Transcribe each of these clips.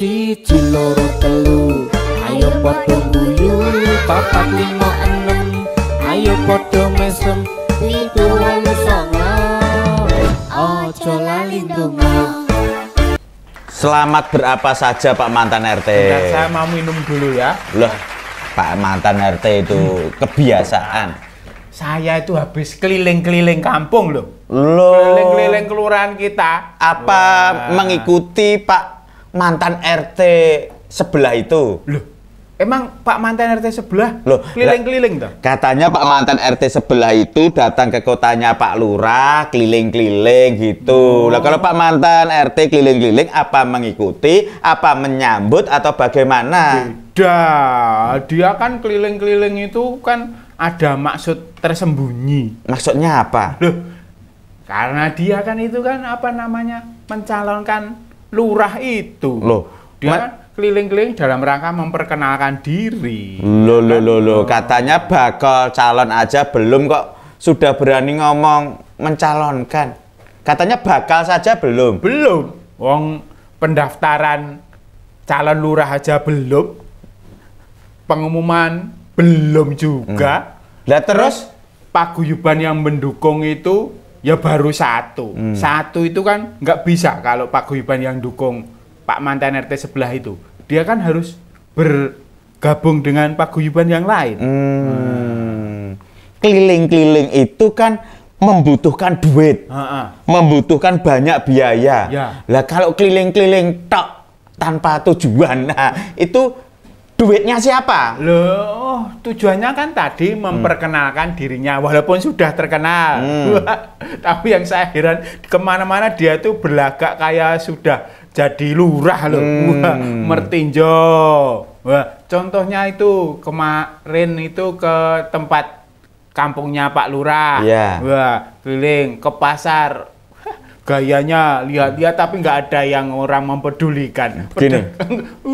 Siji loro telu Ayo padha guyu Papa lima enam, Ayo padha mesem Pitu wolu songo Ojo lali ndonga Selamat berapa saja Pak mantan RT. Bentar, saya mau minum dulu ya. Loh, Pak mantan RT itu hmm. kebiasaan. Saya itu habis keliling-keliling kampung loh. Loh. Keliling-keliling kelurahan kita. Apa Wah. mengikuti Pak mantan RT sebelah itu. Loh, emang Pak mantan RT sebelah? Loh, keliling-keliling toh? Katanya Pak mantan RT sebelah itu datang ke kotanya Pak Lurah, keliling-keliling gitu. Oh. Nah, kalau Pak mantan RT keliling-keliling apa mengikuti, apa menyambut atau bagaimana? Beda. Dia kan keliling-keliling itu kan ada maksud tersembunyi. Maksudnya apa? Loh, karena dia kan itu kan apa namanya mencalonkan lurah itu. Loh, dia keliling-keliling dalam rangka memperkenalkan diri. Loh, loh, kan? loh, lo katanya bakal calon aja belum kok sudah berani ngomong mencalonkan. Katanya bakal saja belum. Belum. Wong pendaftaran calon lurah aja belum. Pengumuman belum juga. Hmm. Lah terus, terus paguyuban yang mendukung itu ya baru satu. Hmm. Satu itu kan nggak bisa kalau Pak Guyuban yang dukung Pak mantan RT sebelah itu. Dia kan harus bergabung dengan Pak Guyuban yang lain. Hmm. Nah. Keliling-keliling itu kan membutuhkan duit, ha -ha. membutuhkan banyak biaya. Ya. Lah kalau keliling-keliling tok tanpa tujuan, nah, itu duitnya siapa? Loh, tujuannya kan tadi hmm. memperkenalkan hmm. dirinya, walaupun sudah terkenal. Hmm. Tapi yang saya heran, kemana-mana dia tuh berlagak kayak sudah jadi lurah loh, hmm. Wah, mertinjo. Wah, contohnya itu kemarin itu ke tempat kampungnya Pak Lurah. Yeah. Wah, keliling ke pasar gayanya lihat-lihat tapi nggak ada yang orang mempedulikan. Gini.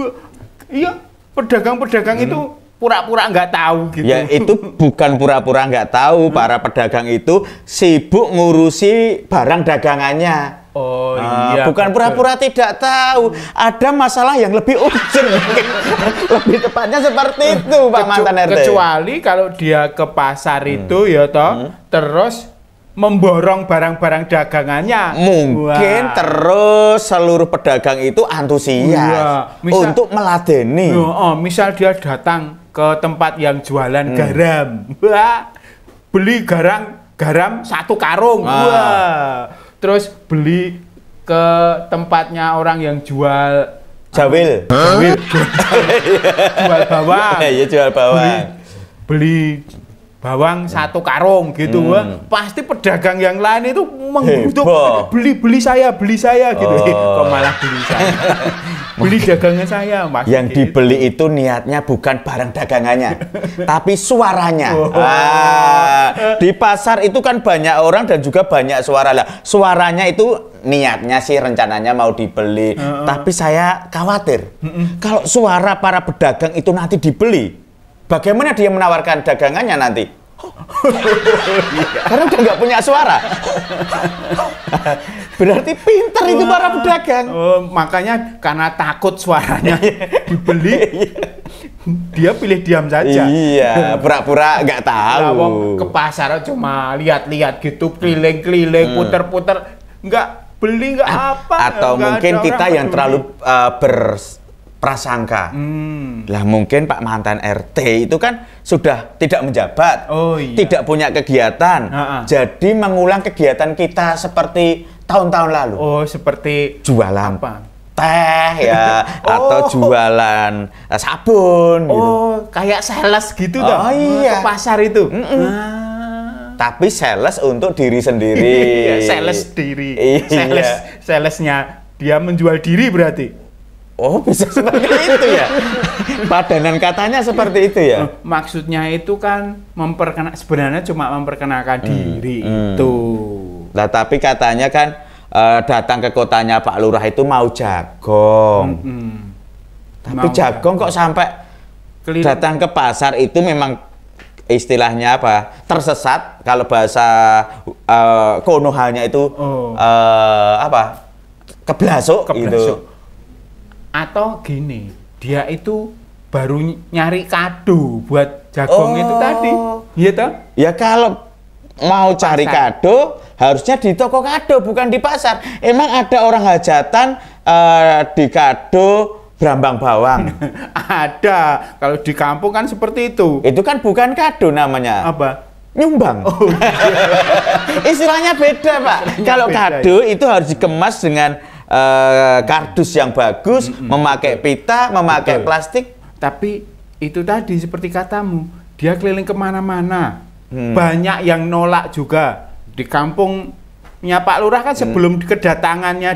iya, pedagang-pedagang hmm. itu pura-pura nggak tahu gitu. Ya itu bukan pura-pura nggak tahu, hmm. para pedagang itu sibuk ngurusi barang dagangannya. Oh nah, iya. Bukan pura-pura tidak tahu, hmm. ada masalah yang lebih urgent. lebih tepatnya seperti itu Pak Kecu Mantan RT. Kecuali kalau dia ke pasar hmm. itu ya toh, hmm. terus memborong barang-barang dagangannya. Mungkin Wah. terus seluruh pedagang itu antusias iya, misal, untuk meladeni. Oh, oh, misal dia datang ke tempat yang jualan hmm. garam. Wah, beli garam garam satu karung. Wah. Wah. Terus beli ke tempatnya orang yang jual jawil. jual bawang. Iya, jual bawang. Beli, beli bawang hmm. satu karung gitu hmm. Wah, pasti pedagang yang lain itu menggutuk beli beli saya beli saya gitu oh. kok malah beli saya beli dagangnya saya mas yang gitu. dibeli itu niatnya bukan barang dagangannya tapi suaranya oh. ah, di pasar itu kan banyak orang dan juga banyak suara lah suaranya itu niatnya sih rencananya mau dibeli uh -uh. tapi saya khawatir uh -uh. kalau suara para pedagang itu nanti dibeli Bagaimana dia menawarkan dagangannya nanti? Karena udah nggak punya suara. Berarti pinter itu para pedagang. Uh, makanya karena takut suaranya iya. dibeli, dia pilih diam saja. Iya, pura-pura nggak -pura tahu. Nah, ke pasar cuma lihat-lihat gitu, keliling-keliling, hmm. puter-puter, nggak beli nggak apa. Atau mungkin kita yang terlalu uh, eh, ber prasangka. Hmm. Lah mungkin Pak mantan RT itu kan sudah tidak menjabat, oh, iya. tidak punya kegiatan, uh -uh. jadi mengulang kegiatan kita seperti tahun-tahun lalu. Oh, seperti jualan apa? teh ya oh. atau jualan eh, sabun. Gitu. Oh, gitu. kayak sales gitu oh, dong? Iya. Ke pasar itu. Mm -mm. Nah. tapi sales untuk diri sendiri. Iya, sales diri. Iya. Sales salesnya dia menjual diri berarti. Oh bisa seperti itu ya. Padanan katanya seperti itu ya. Maksudnya itu kan memperkena sebenarnya cuma memperkenalkan hmm. diri hmm. itu. Nah tapi katanya kan uh, datang ke kotanya Pak Lurah itu mau jagong. Hmm. hmm. Tapi mau jagong kok sampai Keliru. datang ke pasar itu memang istilahnya apa tersesat kalau bahasa uh, eh, konohanya itu oh. uh, apa keblasuk, gitu. keblasuk. gitu atau gini dia itu baru nyari kado buat jagung oh. itu tadi iya toh ya kalau mau pasar. cari kado harusnya di toko kado bukan di pasar emang ada orang hajatan uh, di kado Brambang bawang. ada. Kalau di kampung kan seperti itu. Itu kan bukan kado namanya. Apa? nyumbang. Oh, iya. Istilahnya beda, Pak. Kalau kado iya. itu harus dikemas dengan uh, kardus yang bagus, mm hmm memakai pita, memakai Betul. plastik. Tapi itu tadi seperti katamu, dia keliling kemana-mana, hmm. banyak yang nolak juga di kampungnya Pak Lurah kan hmm. sebelum hmm. kedatangannya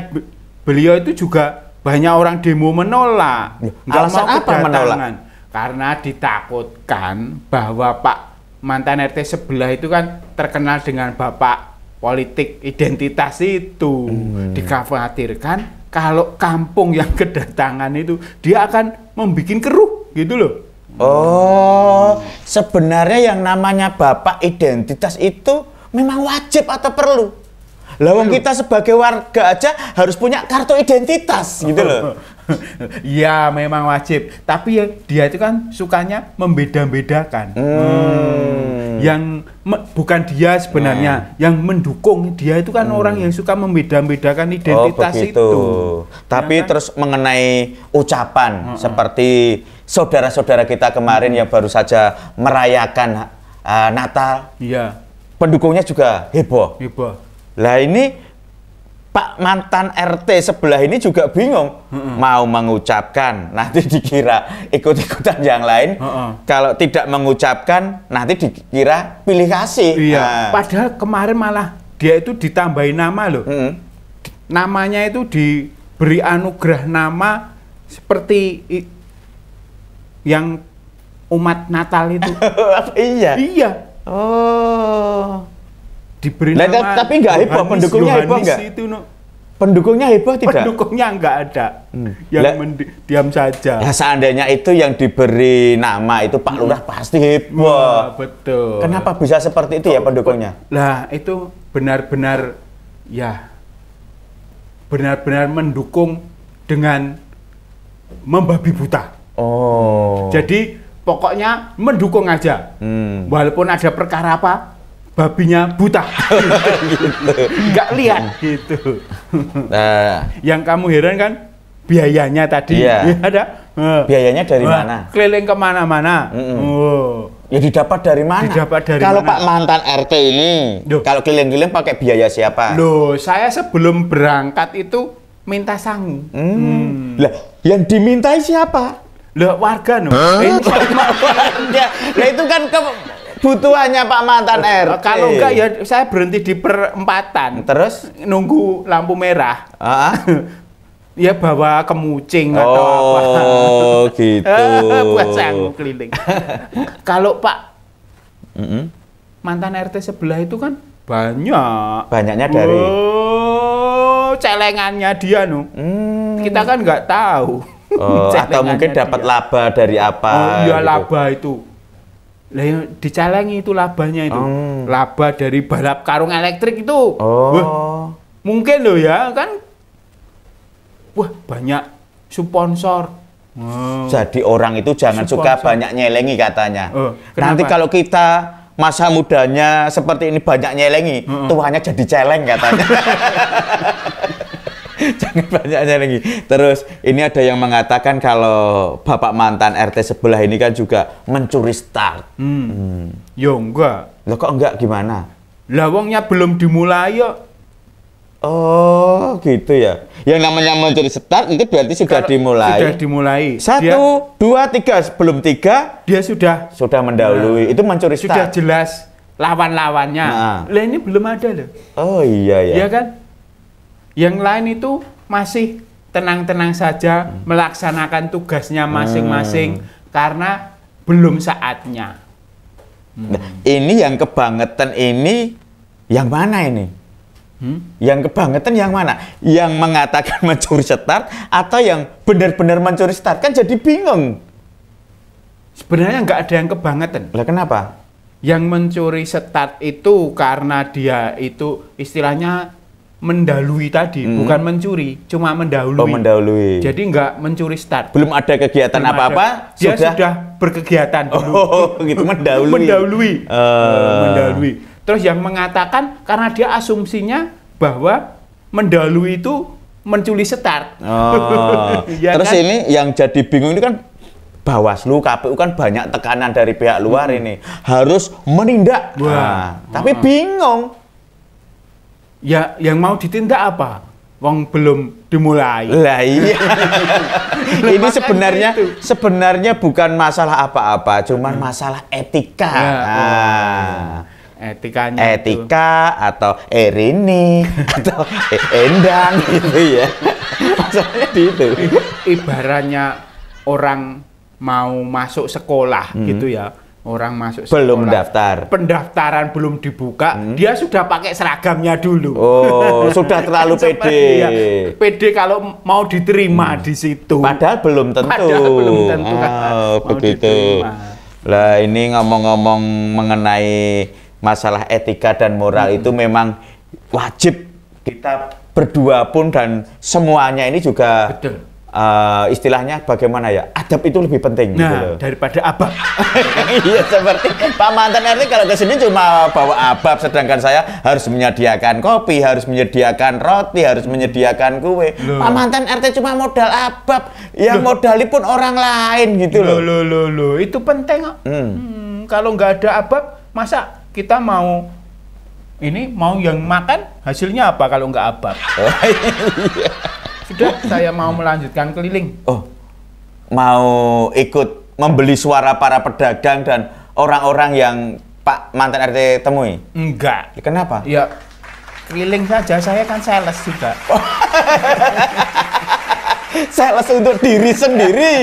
beliau itu juga banyak orang demo menolak. Ya, Nggak Alasan mau apa menolak? Karena ditakutkan bahwa Pak mantan RT sebelah itu kan terkenal dengan Bapak politik identitas itu hmm. dikhawatirkan kalau kampung yang kedatangan itu dia akan membuat keruh gitu loh. Oh, sebenarnya yang namanya bapak identitas itu memang wajib atau perlu? Lawang kita sebagai warga aja harus punya kartu identitas gitu loh. Iya, memang wajib. Tapi ya dia itu kan sukanya membeda-bedakan. Hmm. Hmm Iya. yang bukan dia sebenarnya, hmm. yang mendukung dia itu kan hmm. orang yang suka membeda-bedakan oh, identitas oh, itu. Tapi ya kan? terus mengenai ucapan hmm. seperti saudara-saudara kita kemarin hmm. yang baru saja merayakan uh, Natal. Iya. Pendukungnya juga heboh. Heboh. Lah ini Pak mantan RT sebelah ini juga bingung mm mau mengucapkan nanti dikira ikut-ikutan yang lain. Mm Kalau tidak mengucapkan nanti dikira pilih kasih. Iya. Nah. Padahal kemarin malah dia itu ditambahin nama loh. Mm Namanya itu diberi anugerah nama seperti yang umat Natal itu. iya. Iya. Oh diberi nah, nama tapi nggak heboh pendukungnya heboh nggak itu no. pendukungnya heboh tidak pendukungnya nggak ada hmm. yang Lek, diam saja ya, seandainya itu yang diberi nama itu Pak Lurah hmm. pasti heboh Wah, betul kenapa bisa seperti itu oh, ya pendukungnya lah itu benar-benar ya benar-benar mendukung dengan membabi buta oh jadi pokoknya mendukung aja hmm. walaupun ada perkara apa babinya buta gitu. nggak lihat gitu nah yang kamu heran kan biayanya tadi iya. ya ada eh. biayanya dari Wah, mana keliling kemana-mana mm -mm. oh ya didapat dari mana didapat dari kalau Pak mantan RT ini Duh. kalau keliling-keliling pakai biaya siapa loh saya sebelum berangkat itu minta sangu hmm. Hmm. lah yang dimintai siapa lah warga no huh? eh, warga nah itu kan ke Butuhannya Pak Mantan RT. Kalau enggak ya saya berhenti di perempatan. Terus nunggu lampu merah. ya bawa kemucing oh, atau apa. Oh, gitu. Buat saya keliling. Kalau Pak mm -hmm. mantan RT sebelah itu kan banyak. Banyaknya dari Oh, celengannya dia nu. Hmm. Kita kan nggak tahu. Oh, atau mungkin dapat laba dari apa? Oh, iya gitu. laba itu lah yang dicalengi itu labanya itu oh. laba dari balap karung elektrik itu oh. wah, mungkin loh ya kan wah banyak sponsor Wow. Jadi orang itu jangan Sponsor. suka banyak nyelengi katanya. Uh, Nanti kalau kita masa mudanya seperti ini banyak nyelengi, uh -uh. tuanya jadi celeng katanya. jangan banyaknya lagi. Terus ini ada yang mengatakan kalau bapak mantan RT sebelah ini kan juga mencuri start. Hmm. hmm. Yo ya, enggak. Lo kok enggak gimana? Lawangnya belum dimulai yuk. Ya. Oh, gitu ya. Yang namanya mencuri start itu berarti sudah Kalau dimulai. Sudah dimulai. Satu, dia, dua, tiga. Sebelum tiga, dia sudah sudah mendahului. Nah, itu mencuri start. Sudah jelas lawan-lawannya. Nah. Lah ini belum ada loh. Oh iya ya. Iya kan? Yang lain itu masih tenang-tenang saja hmm. melaksanakan tugasnya masing-masing hmm. karena belum saatnya. Hmm. Nah, ini yang kebangetan ini yang mana ini? Hmm? Yang kebangetan yang mana? Yang mengatakan mencuri start atau yang benar-benar mencuri start kan jadi bingung. Sebenarnya nggak ada yang kebangetan. Lah kenapa? Yang mencuri start itu karena dia itu istilahnya mendahului tadi, hmm. bukan mencuri, cuma mendahului. Oh, mendahului. Jadi nggak mencuri start. Belum ada kegiatan apa-apa, dia sudah... sudah berkegiatan dulu. Oh, oh, oh gitu mendahului. mendahului. Uh. Mendahului. Terus yang mengatakan karena dia asumsinya bahwa mendahului itu mencuri start. Oh. ya Terus kan? ini yang jadi bingung ini kan Bawaslu, KPU kan banyak tekanan dari pihak luar hmm. ini harus menindak. Wah. Nah, Wah. Tapi hmm. bingung ya yang mau ditindak apa? Wong belum dimulai. Lah iya. ini sebenarnya itu. sebenarnya bukan masalah apa-apa, cuman hmm. masalah etika. Ya, nah. Etikanya Etika itu. atau Erini atau Endang gitu ya. Masalahnya di itu. Ibaratnya orang mau masuk sekolah hmm. gitu ya orang masuk sekolah. belum daftar pendaftaran belum dibuka hmm? dia sudah pakai seragamnya dulu oh sudah terlalu pede iya. pede kalau mau diterima hmm. di situ padahal belum tentu padahal belum tentu oh, begitu lah ini ngomong-ngomong mengenai masalah etika dan moral hmm. itu memang wajib kita berdua pun dan semuanya ini juga Betul uh, istilahnya bagaimana ya adab itu lebih penting gitu nah, gitu loh. daripada abab iya seperti Pak mantan RT kalau ke sini cuma bawa abab sedangkan saya harus menyediakan kopi harus menyediakan roti harus menyediakan kue loh. Pak mantan RT cuma modal abab yang modali pun orang lain gitu loh loh loh loh itu penting kok hmm. hmm, kalau nggak ada abab masa kita mau ini mau yang makan hasilnya apa kalau nggak abab oh, iya. Sudah, saya mau melanjutkan keliling. Oh, mau ikut membeli suara para pedagang dan orang-orang yang Pak mantan RT temui? Enggak. Ya, kenapa? Ya, keliling saja. Saya kan sales juga. Oh. sales untuk diri sendiri.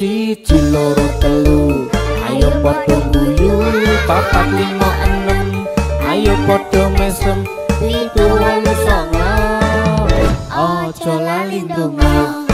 Si ciloro telu, ayo buat yuk, papat lima ayo podo mesem Lindungan songo Ojo lalindungan